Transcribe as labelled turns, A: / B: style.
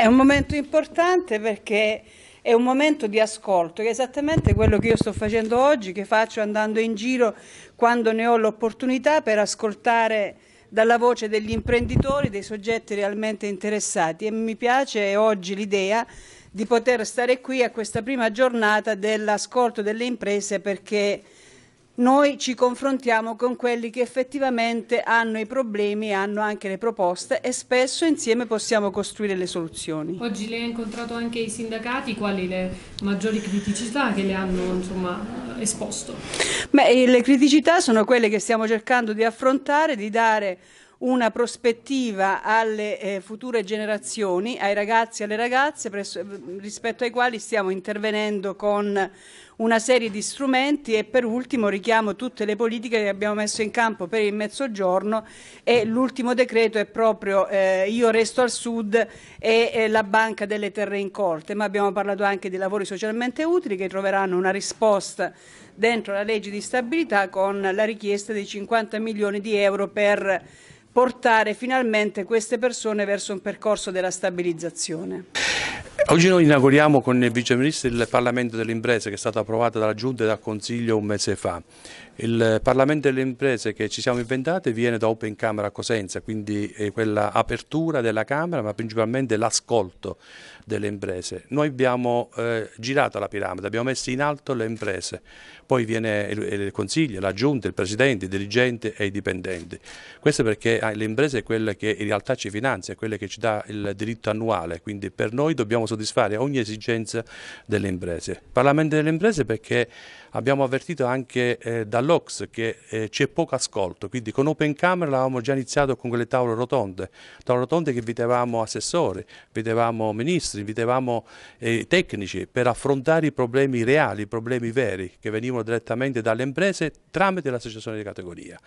A: è un momento importante perché è un momento di ascolto, che è esattamente quello che io sto facendo oggi, che faccio andando in giro quando ne ho l'opportunità per ascoltare dalla voce degli imprenditori, dei soggetti realmente interessati e mi piace oggi l'idea di poter stare qui a questa prima giornata dell'ascolto delle imprese perché noi ci confrontiamo con quelli che effettivamente hanno i problemi, hanno anche le proposte e spesso insieme possiamo costruire le soluzioni. Oggi lei ha incontrato anche i sindacati, quali le maggiori criticità che le hanno insomma, esposto? Beh, le criticità sono quelle che stiamo cercando di affrontare, di dare una prospettiva alle eh, future generazioni, ai ragazzi e alle ragazze, presso, eh, rispetto ai quali stiamo intervenendo con una serie di strumenti e per ultimo richiamo tutte le politiche che abbiamo messo in campo per il mezzogiorno e l'ultimo decreto è proprio eh, Io resto al sud e eh, la banca delle terre incolte, ma abbiamo parlato anche di lavori socialmente utili che troveranno una risposta dentro la legge di stabilità con la richiesta di 50 milioni di euro per portare finalmente queste persone verso un percorso della stabilizzazione.
B: Oggi noi inauguriamo con il Vice Ministro il Parlamento delle Imprese che è stato approvato dalla Giunta e dal Consiglio un mese fa. Il Parlamento delle imprese che ci siamo inventati viene da Open Camera a Cosenza, quindi eh, quella apertura della Camera, ma principalmente l'ascolto delle imprese. Noi abbiamo eh, girato la piramide, abbiamo messo in alto le imprese, poi viene il, il Consiglio, la Giunta, il Presidente, i dirigenti e i dipendenti. Questo perché ah, le imprese è quella che in realtà ci finanzia, è quella che ci dà il diritto annuale, quindi per noi dobbiamo soddisfare ogni esigenza delle imprese. Parlamento delle imprese perché abbiamo avvertito anche eh, loro dall'Ox che eh, c'è poco ascolto, quindi con Open Camera l'avevamo già iniziato con quelle tavole rotonde, tavole rotonde che invitavamo assessori, invitavamo ministri, invitavamo eh, tecnici per affrontare i problemi reali, i problemi veri che venivano direttamente dalle imprese tramite l'associazione di categoria.